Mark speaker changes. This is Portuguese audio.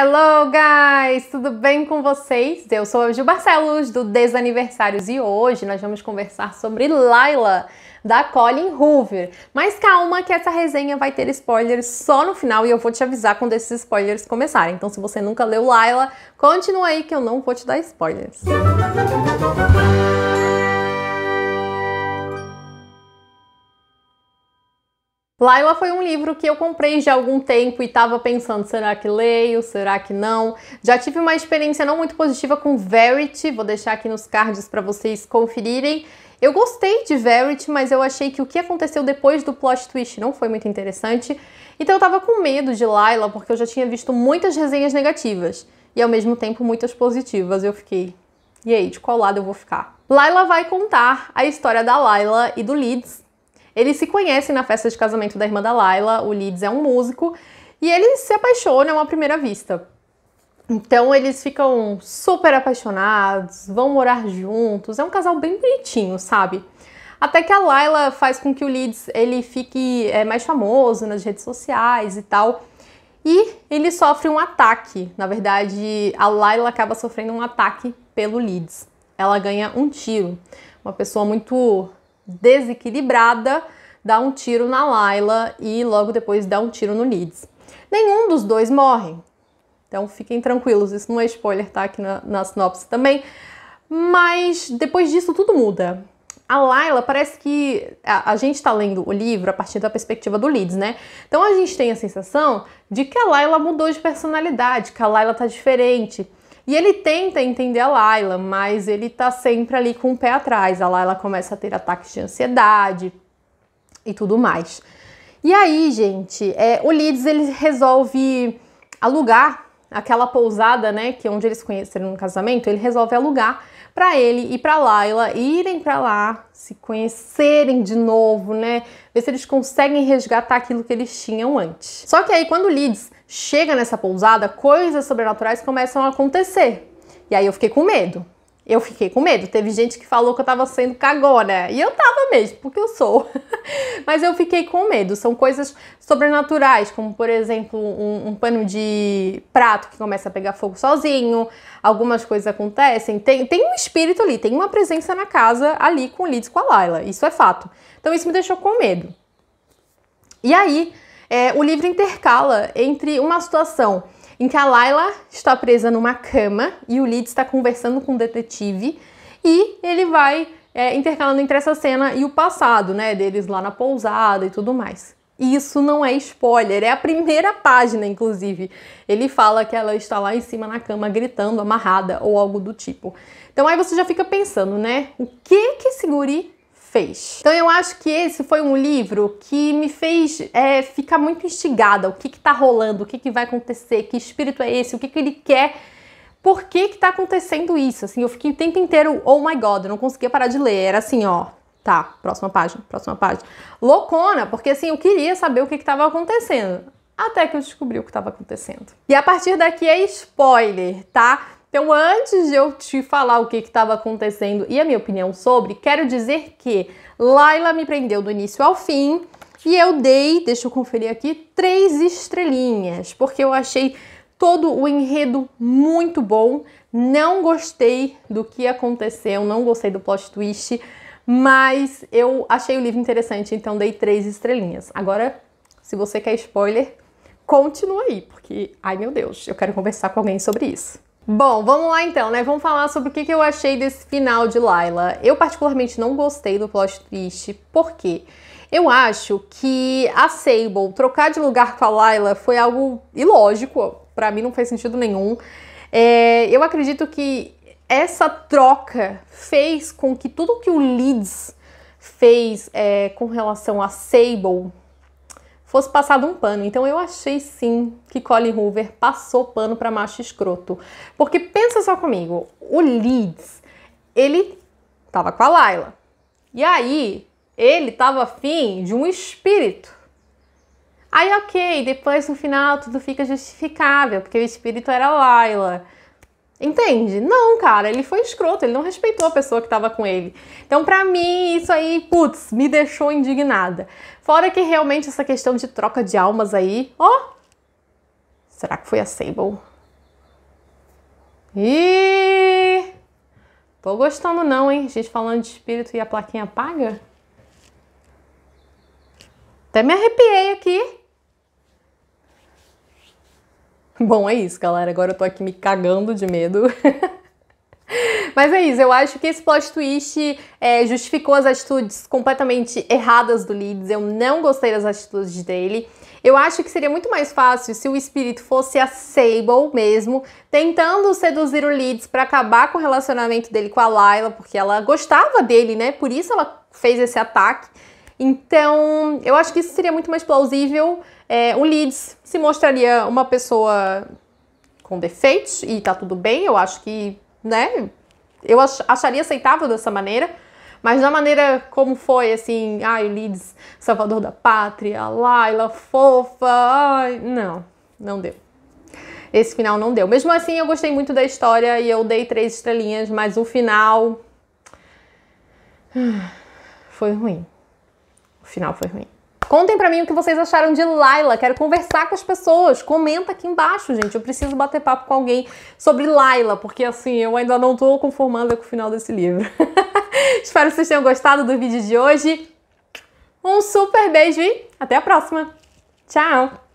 Speaker 1: Hello guys, tudo bem com vocês? Eu sou a Gil Barcelos do Desaniversários e hoje nós vamos conversar sobre Laila da Colin Hoover. Mas calma que essa resenha vai ter spoilers só no final e eu vou te avisar quando esses spoilers começarem. Então se você nunca leu Laila, continua aí que eu não vou te dar spoilers. Música Laila foi um livro que eu comprei já há algum tempo e estava pensando, será que leio, será que não? Já tive uma experiência não muito positiva com Verity, vou deixar aqui nos cards para vocês conferirem. Eu gostei de Verity, mas eu achei que o que aconteceu depois do plot twist não foi muito interessante. Então eu tava com medo de Laila, porque eu já tinha visto muitas resenhas negativas e ao mesmo tempo muitas positivas. Eu fiquei, e aí, de qual lado eu vou ficar? Laila vai contar a história da Laila e do Leeds eles se conhecem na festa de casamento da irmã da Laila, o Leeds é um músico, e eles se apaixonam à primeira vista. Então eles ficam super apaixonados, vão morar juntos, é um casal bem bonitinho, sabe? Até que a Laila faz com que o Leeds ele fique é, mais famoso nas redes sociais e tal. E ele sofre um ataque. Na verdade, a Laila acaba sofrendo um ataque pelo Leeds. Ela ganha um tiro. Uma pessoa muito desequilibrada, dá um tiro na Layla e logo depois dá um tiro no Leeds. Nenhum dos dois morre, então fiquem tranquilos, isso não é spoiler, tá aqui na, na sinopse também. Mas depois disso tudo muda. A Layla parece que a, a gente está lendo o livro a partir da perspectiva do Leeds, né? Então a gente tem a sensação de que a Layla mudou de personalidade, que a Layla tá diferente, e ele tenta entender a Laila, mas ele tá sempre ali com o pé atrás. A Laila começa a ter ataques de ansiedade e tudo mais. E aí, gente, é, o Leeds ele resolve alugar aquela pousada, né, que é onde eles conheceram no casamento, ele resolve alugar para ele e para Laila irem para lá, se conhecerem de novo, né, ver se eles conseguem resgatar aquilo que eles tinham antes. Só que aí quando o Leeds Chega nessa pousada, coisas sobrenaturais começam a acontecer. E aí eu fiquei com medo. Eu fiquei com medo. Teve gente que falou que eu tava sendo cagona. E eu tava mesmo, porque eu sou. Mas eu fiquei com medo. São coisas sobrenaturais, como por exemplo, um, um, pano de prato que começa a pegar fogo sozinho. Algumas coisas acontecem. Tem, tem um espírito ali, tem uma presença na casa ali com o Lids com a Laila. Isso é fato. Então isso me deixou com medo. E aí, é, o livro intercala entre uma situação em que a Layla está presa numa cama e o Lee está conversando com o detetive e ele vai é, intercalando entre essa cena e o passado, né, deles lá na pousada e tudo mais. E isso não é spoiler, é a primeira página, inclusive. Ele fala que ela está lá em cima na cama gritando, amarrada ou algo do tipo. Então aí você já fica pensando, né? O que que esse guri fez. Então eu acho que esse foi um livro que me fez é, ficar muito instigada. O que que tá rolando? O que que vai acontecer? Que espírito é esse? O que que ele quer? Por que que tá acontecendo isso? Assim, eu fiquei o tempo inteiro, oh my god, eu não conseguia parar de ler. Era assim, ó, tá, próxima página, próxima página. Loucona, porque assim, eu queria saber o que que tava acontecendo. Até que eu descobri o que estava acontecendo. E a partir daqui é spoiler, tá? Então, antes de eu te falar o que estava acontecendo e a minha opinião sobre, quero dizer que Laila me prendeu do início ao fim e eu dei, deixa eu conferir aqui, três estrelinhas, porque eu achei todo o enredo muito bom. Não gostei do que aconteceu, não gostei do plot twist, mas eu achei o livro interessante, então dei três estrelinhas. Agora, se você quer spoiler, continua aí, porque, ai meu Deus, eu quero conversar com alguém sobre isso. Bom, vamos lá então, né? Vamos falar sobre o que, eu achei desse final de Laila. Eu particularmente não gostei do plot twist, por quê? Eu acho que a Sable trocar de lugar com a Laila foi algo ilógico, para mim não fez sentido nenhum. É, eu acredito que essa troca fez com que tudo que o Leeds fez é, com relação a Sable fosse passado um pano. Então eu achei sim que Colin Hoover passou pano para macho escroto. Porque pensa só comigo, o Leeds, ele tava com a Laila. E aí, ele tava afim de um espírito. Aí, ok, depois no final tudo fica justificável, porque o espírito era Laila. Entende? Não, cara, ele foi escroto, ele não respeitou a pessoa que tava com ele. Então, pra mim, isso aí, putz, me deixou indignada. Fora que realmente essa questão de troca de almas aí, ó. Será que foi a Sable? Ih! tô gostando não, hein? Gente falando de espírito e a plaquinha paga? Até me arrepiei aqui. Bom, é isso, galera. Agora eu tô aqui me cagando de medo. Mas é isso, eu acho que esse plot twist é, justificou as atitudes completamente erradas do Leeds. Eu não gostei das atitudes dele. Eu acho que seria muito mais fácil se o espírito fosse a Sable mesmo, tentando seduzir o Leeds para acabar com o relacionamento dele com a Layla, porque ela gostava dele, né? Por isso ela fez esse ataque. Então, eu acho que isso seria muito mais plausível é, o Leeds se mostraria uma pessoa com defeitos e tá tudo bem, eu acho que, né, eu ach acharia aceitável dessa maneira, mas da maneira como foi, assim, ai, o Leeds, salvador da pátria, Laila, fofa, ai, não, não deu. Esse final não deu. Mesmo assim, eu gostei muito da história e eu dei três estrelinhas, mas o final foi ruim. O final foi ruim. Contem para mim o que vocês acharam de Laila. Quero conversar com as pessoas. Comenta aqui embaixo, gente. Eu preciso bater papo com alguém sobre Laila, porque assim, eu ainda não tô conformada com o final desse livro. Espero que vocês tenham gostado do vídeo de hoje. Um super beijo e até a próxima. Tchau!